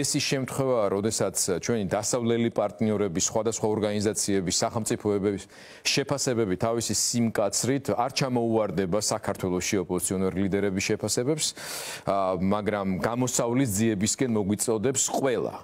ეს ის შემთხვევაა, როდესაც э, ჩვენი დასავლელი პარტნიორები, სხვადასხვა ორგანიზაციები, სახელმწიფოები შეფასებები თავისი სიმკაცრით არ ჩამოუვარდება საქართველოსი ოპოზიციონერ ლიდერების შეფასებებს, მაგრამ გამოსავლის ძიებისკენ მოგვიწოდებს ყველა.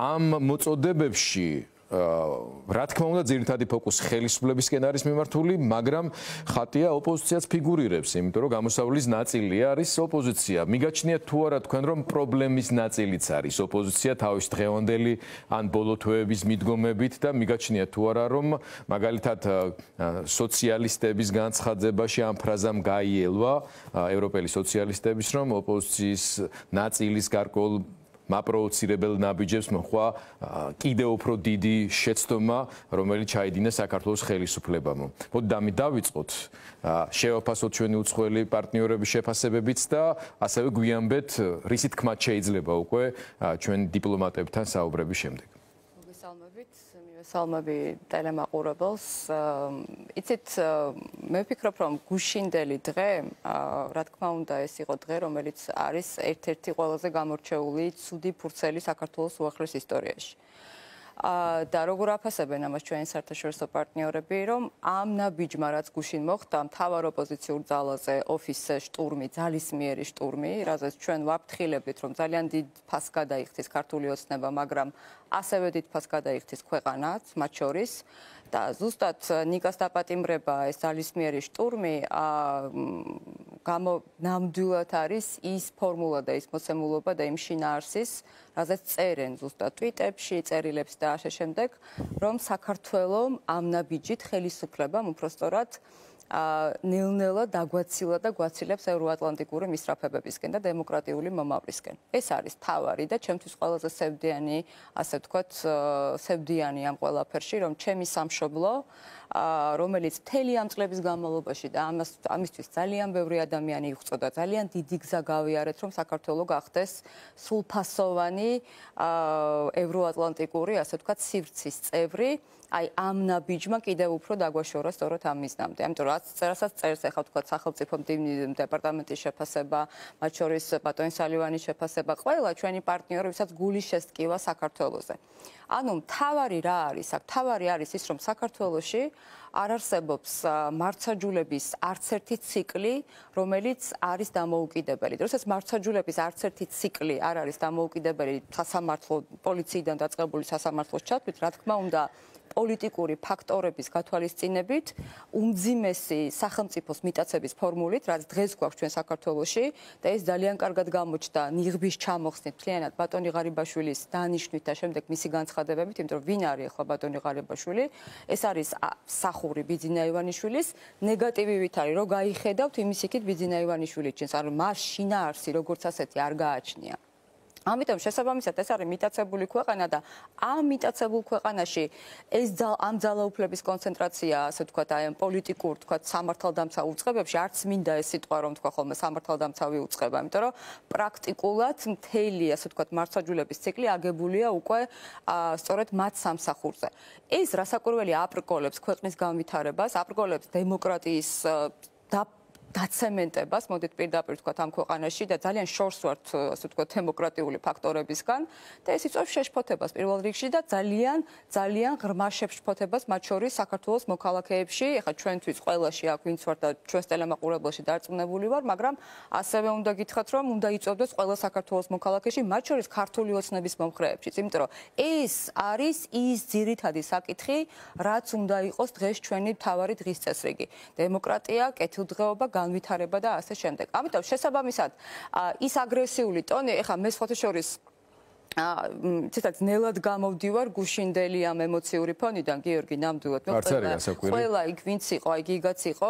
ამ მოწოდებებში რა თქმა უნდა ძირითადი ფოკუსი ხელისუფლებისკენ არის მიმართული, მაგრამ ხატია ოპოზიციას ფიგურირებს, იმიტომ რომ გამოსავლის ნაწილი არის ოპოზიცია. მიგაჩნიათ თუ არა თქვენ რომ პრობლემის ნაწილიც არის ოპოზიცია თავის დღევანდელი ან ბოლოთვეების მიდგომებით და მიგაჩნიათ თუ არა რომ მაგალითად სოციალისტების განცხადებაში ამ ფრაზამ გაიელვა ევროპელი სოციალისტების რომ ოპოზიციის ნაწილის გარკვეულ მაპროოცირებელ ნაბიჯებს მოხვა კიდე უფრო დიდი შეცდომა, რომელიც ჩაიდინა საქართველოს ხელისუფლებამ. მოდი დამი დავიწყოთ. შევაფასოთ ჩვენი უცხოელი პარტნიორების შეფასებებით და ასევე გვიანბეთ, რისი თქმა შეიძლება უკვე ჩვენ დიპლომატებთან საუბრების შემდეგ. სალმები ტელემაყურებელს. იცით, მე ვფიქრობ, რომ გუშინდელი დღე, რა თქმა უნდა, ეს იყო დღე, რომელიც არის ერთ-ერთი ყველაზე გამორჩეული ცუდი ფურცელი საქართველოს უახლეს ისტორიაში. და როგორ აფასებენ ამას ჩვენი საერთაშორისო პარტნიორები, რომ ამ ნაბიჯმა რაც გუშინ მოხდა, მთავარ ოპოზიციურ ძალაზე ოფისის შტურმი, ძალისმიერი შტურმი, რადგან ჩვენ ვაფრთხილებით, რომ ძალიან დიდ ფას გადაიხდის ქართული ოცნება, მაგრამ ასევე დიდ ფას გადაიხდის ქვეყანაც, მათ შორის და ზუსტად ნიკას დაპატიმრება ეს ძალისმიერი შტურმი, აა გამო ნამდვილად არის ის ფორმულა და ის მოცემულობა და იმ შინაარსის, რაზეც წერენ ზუსტად ტვიტებში, წერილებს და ასე შემდეგ, რომ საქართველოს ამნაბიჯით ხელისუფლებამ უпростоრად ა ნელ-ნელა დაგვაცილა და გვაცილებს ევროატლანტიკური მისრაფებებისკენ და დემოკრატიული მომავლისკენ. ეს არის თავარი და ჩემთვის ყველაზე სევდიანი, ასე ვთქვათ, სევდიანი ამ ყველაფერში, რომ ჩემი სამშობლო რომელიც მთელი ამ წლების განმავლობაში და ამას ამისთვის ძალიან ბევრი ადამიანი იხწოდა, ძალიან დიდი გზა გავიარეთ, რომ საქართველოს გახდეს სულფასოვანი ევროატლანტიკური, ასე ვთქვათ, სივრცის წევრი. აი ამ ნაბიჯმა კიდევ უფრო დაგვაშორა სწორედ ამ მიზნამდე. ამიტომ რაც რასაც წერს ახლა თქვა სახელმწიფო დეპარტამენტის შეფასება, მათ შორის ბატონ სალივანის შეფასება, ყველა ჩვენი პარტნიორებსაც გული შესტკივა საქართველოსზე. ანუ თავარი რა არის? აქ თავარი არის ის, რომ საქართველოსში არ არსებობს მარცხაჯულების არცერთი ციკლი, რომელიც არის დამოუკიდებელი. როდესაც მარცხაჯულების არცერთი ციკლი არ არის დამოუკიდებელი სასამართლო პოლიციიდან დაწყებული სასამართლოს ჩათვლით, რა თქმა უნდა, პოლიტიკური ფაქტორების გათვალისწინებით უმძიმესი სახელმწიფოს მიტაცების ფორმულით, რაც დღეს გვაქვს ჩვენ საქართველოსში და ეს ძალიან კარგად გამოჩნდა ნიღბის ჩამოხსნით, ძალიანად ბატონი ღარიბაშვილის დანიშნვით და შემდეგ მისი განცხადებებით, იმიტომ რომ ვინ არის ახლა ბატონი ღარიბაშვილი? ეს არის სახური ბიძინა ივანიშვილის ნეგატივი ვით არის, რომ გაიხედავთ იმის იქით ბიძინა ივანიშვილის ჩვენს, ანუ მას შინაარსი როგორც ასეთი არ გააჩნია. ამიტომ შესაბამისად ეს არის მიტაცებული ქვეყანა და ამ მიტაცებულ ქვეყანაში ეს ამ ძალაუფლების კონცენტრაცია, ასე თქვა, აი ამ პოლიტიკურ, თქვა, სამართალდამცავ უწყებებში არც მინდა ეს სიტყვა რომ თქვა ხოლმე სამართალდამცავი უწყება, იმიტომ რომ პრაქტიკულად მთელი, ასე თქვა, მართლმსაჯულების ციკლი აგებულია უკვე სწორედ მათ სამსახურზე. ეს რასაკურველი აპრკოლებს ქვეყნის განვითარებას, აპრკოლებს დემოკრატიის და დაცემენტებას, მოდით პირდაპირ ვთქვათ ამ ქვეყანაში და ძალიან შორს ვართ, ასე ვთქვათ, დემოკრატიული ფაქტორებისგან და ეს იწვევს შეშფოთებას პირველ რიგში და ძალიან ძალიან ღრმა შეშფოთებას მათ შორის საქართველოს მოქალაქეებში. ეხლა ჩვენთვის ყველაში აქ ვინც ვართ და ჩვენს ტელემაყურებელში დარწმუნებული ვარ, მაგრამ ასევე უნდა გითხრათ, რომ უნდა იწოდოს ყველა საქართველოს მოქალაქეში, მათ შორის ქართული ოცნების მომხრეებში, იმიტომ რომ ეს არის ის ძირითადი საკითხი, რაც უნდა იყოს დღეს ჩვენი მთავარი დღის წესრიგი. დემოკრატია, კეთილდღეობა, განვითარება და ასე შემდეგ. ამიტომ შესაბამისად ის აგრესიული ტონი, ეხლა მე სხვათა შორის ცოტა ძნელად გამოვდივარ გუშინდელი ამ ემოციური ფონიდან გიორგი ნამდვილად ნუ ყველა იქ ვინც იყო აი გიგაც იყო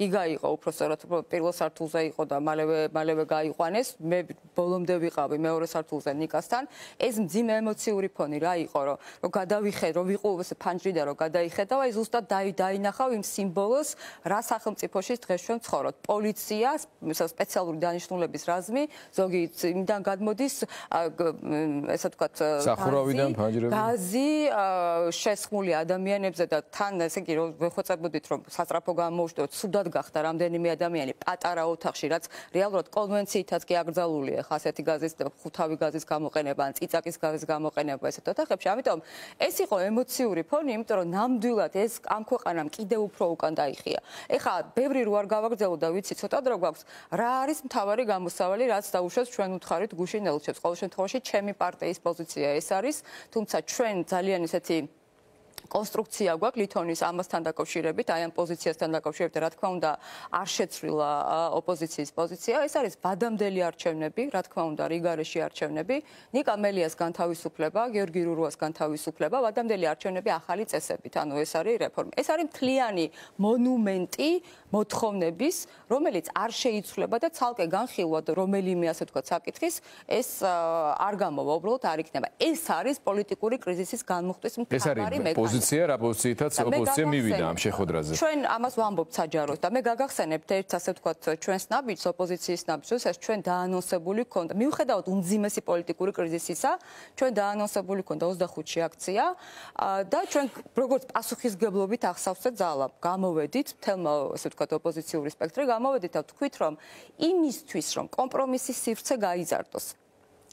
გიგა იყო უფრო სწორად უფრო პირველ სართულზე იყო და მალევე მალევე გაიყვანეს მე ბოლომდე ვიყავი მეორე სართულზე ნიკასთან ეს მძიმე ემოციური ფონი რა იყო რომ რომ გადავიხედე რომ ვიყო ეს ფანჯრი და რომ გადაიხედა აი ზუსტად დაი დაინახავ იმ სიმბოლოს რა სახელმწიფოში დღეს ჩვენ ვცხოვრობთ პოლიცია სპეციალური დანიშნულების რაზმი ზოგი იმდან გამოდის ესე ვთქვათ სახურავიდან ფანჯრები გაზი შესხმული ადამიანებზე და თან ესე იგი რომ ვეხოცებოდით რომ საწრაფო გამოუშვით სუდად გახდა რამდენიმე ადამიანი პატარა ოთახში რაც რეალურად კონვენციითაც კი აკრძალულია ხა ასეთი გაზის და ხუთავი გაზის გამოყენება ან წიწაკის გაზის გამოყენება ესეთ ოთახებში ამიტომ ეს იყო ემოციური ფონი იმიტომ რომ ნამდვილად ეს ამ ქვეყანამ კიდევ უფრო უკან დაიხია ეხა ბევრი რო არ გავაგრძელოდა ვიცი ცოტად რა გვაქვს რა არის მთავარი გამოსავალი რაც დაუშვეს ჩვენ უთხარით გუშინელს ეს ყოველ შემთხვევაში ჩემ ჩემი პარტიის პოზიცია ეს არის, თუმცა ჩვენ ძალიან ესეთი კონსტრუქცია გვაქვს ლითონის ამასთან დაკავშირებით, აი ამ პოზიციასთან დაკავშირებით, რა თქმა უნდა, არ შეცვლილა ოპოზიციის პოზიცია. ეს არის ბადამდელი არჩევნები, რა თქმა უნდა, რიგარეში არჩევნები. ნიკა მელიას განთავისუფლება, გიორგი რურუას განთავისუფლება, ბადამდელი არჩევნები ახალი წესებით, ანუ ეს არის რეფორმა. ეს არის მთლიანი მონუმენტი მოთხოვნების, რომელიც არ შეიცვლება და ცალკე განხილვა და რომელიმე ასე თქვა საკითხის, ეს არ გამოვა, უბრალოდ არ იქნება. ეს არის პოლიტიკური კრიზისის განმუხტვის მთავარი მექანიზმი. ოპოზიცია რა პოზიციითაც ოპოზიცია მივიდა ამ შეხვედრაზე. ჩვენ ამას ვამბობთ საჯაროდ და მე გაგახსენებთ ერთ ასე ვთქვათ ჩვენს ნაბიჯს ოპოზიციის ნაბიჯს ეს ჩვენ დაანონსებული ქონდა. მიუხედავად უმძიმესი პოლიტიკური კრიზისისა ჩვენ დაანონსებული ქონდა 25-ში აქცია და ჩვენ როგორც პასუხისგებლობით ახსავსეთ ზალა. გამოვედით თელ ასე ვთქვათ ოპოზიციური სპექტრი გამოვედით და ვთქვით რომ იმისთვის რომ კომპრომისის სივრცე გაიზარდოს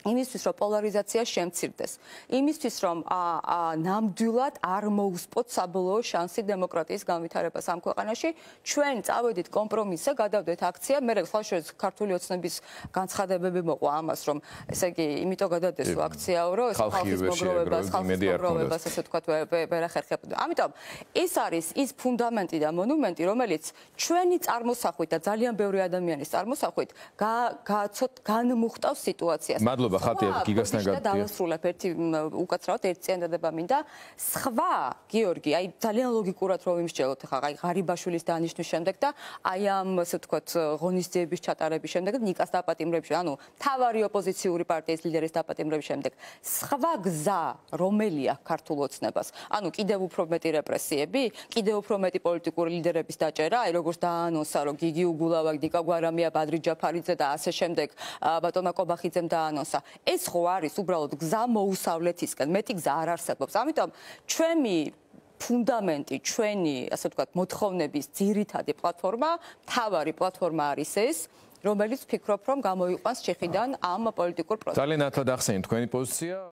იმისთვის რომ პოლარიზაცია შემცირდეს, იმისთვის რომ აა ნამდვილად არ მოუსპოთ საბოლოო შანსი დემოკრატიის განვითარებას ამ ქვეყანაში, ჩვენ წავედით კომპრომისზე, გადავდეთ აქცია, მე ხალხ შორის ქართული ოცნების განცხადებები მოყვა ამას, რომ ესე იგი, იმიტომ გადადეს რომ აქციაო, ეს ხალხის მოგროვებას, ხალხის მოგროვებას, ასე ვთქვათ, ვერ ახერხებდა. ამიტომ ეს არის ის ფუნდამენტი და მონუმენტი, რომელიც ჩვენი წარმოსახვით და ძალიან ბევრი ადამიანის წარმოსახვით გააცოთ განმუხტავს სიტუაციას. მადლობა გაბა ხატია გიგასთან გაბა და დაასრულებ ერთი უკაცრავად ერთციან დადება მინდა სხვა გიორგი აი ძალიან ლოგიკურად რომ ვიმსჯელოთ ხა აი ღარიბაშვილის დანიშნვის შემდეგ და აი ამ ასე ვთქვათ ღონისძიების ჩატარების შემდეგ ნიკას დაპატიმრების ანუ თავარი ოპოზიციური პარტიის ლიდერის დაპატიმრების შემდეგ სხვა გზა რომელია ქართულ ოცნებას ანუ კიდევ უფრო მეტი რეპრესიები კიდევ უფრო მეტი პოლიტიკური ლიდერების დაჭერა აი როგორც დაანონსა რომ გიგი უგულავა ნიკა გვარამია ბადრი ჯაფარიძე და ასე შემდეგ ბატონო კობახიძემ დაანონსა ეს ხო არის უბრალოდ გზა მოусავლეთისკენ მეტი გზა არ არსებობს ამიტომ ჩემი ფუნდამენტი ჩვენი ასე ვთქვათ მოთხოვნების ძირითადი პლატფორმა თავარი პლატფორმა არის ეს რომელიც ფიქრობ რომ გამოიყვანს ჩეხიდან ამ პოლიტიკურ პროცესს ძალიან ათად ახსენეთ თქვენი პოზიცია